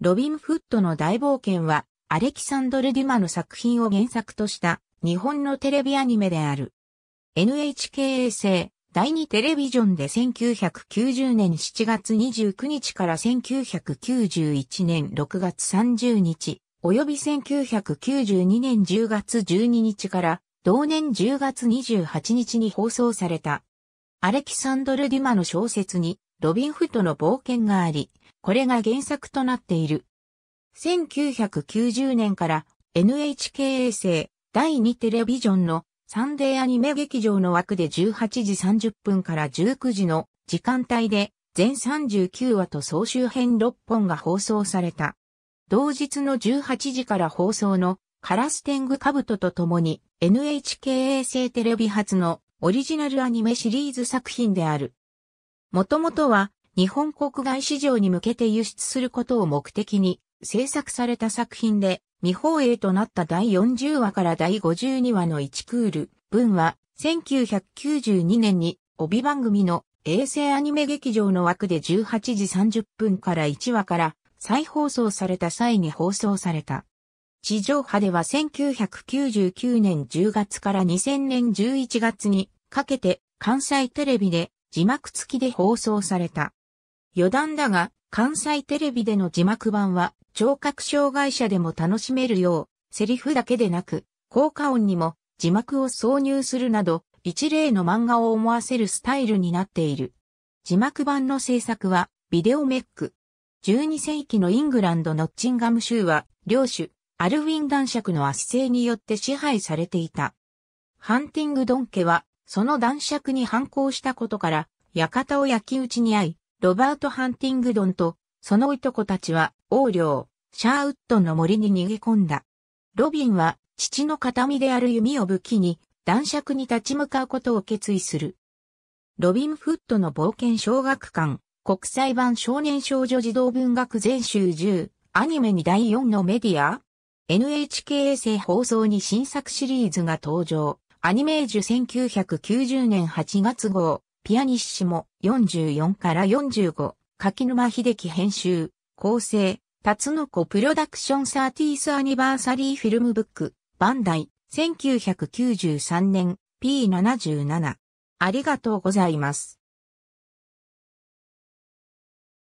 ロビン・フットの大冒険は、アレキサンドル・デュマの作品を原作とした日本のテレビアニメである。NHK 星、第2テレビジョンで1990年7月29日から1991年6月30日、及び1992年10月12日から同年10月28日に放送されたアレキサンドル・デュマの小説に、ロビン・フトの冒険があり、これが原作となっている。1990年から NHK 衛星第2テレビジョンのサンデーアニメ劇場の枠で18時30分から19時の時間帯で全39話と総集編6本が放送された。同日の18時から放送のカラステングカブトとともに NHK 衛星テレビ初のオリジナルアニメシリーズ作品である。もともとは日本国外市場に向けて輸出することを目的に制作された作品で未放映となった第40話から第52話の1クール文は1992年に帯番組の衛星アニメ劇場の枠で18時30分から1話から再放送された際に放送された。地上波では1999年10月から2000年11月にかけて関西テレビで字幕付きで放送された。余談だが、関西テレビでの字幕版は聴覚障害者でも楽しめるよう、セリフだけでなく、効果音にも字幕を挿入するなど、一例の漫画を思わせるスタイルになっている。字幕版の制作は、ビデオメック。12世紀のイングランドのチンガム州は、領主、アルウィン男爵の圧政によって支配されていた。ハンティングドン家は、その男爵に反抗したことから、館を焼き討ちに遭い、ロバート・ハンティングドンと、そのいとこたちは、王領、シャーウッドの森に逃げ込んだ。ロビンは、父の形見である弓を武器に、男爵に立ち向かうことを決意する。ロビン・フットの冒険小学館、国際版少年少女児童文学全集10、アニメに第4のメディア NHK 衛星放送に新作シリーズが登場。アニメージュ1990年8月号、ピアニッシモ44から45、柿沼秀樹編集、構成、辰野子プロダクションサーティースアニバーサリーフィルムブック、バンダイ、1993年、P77。ありがとうございます。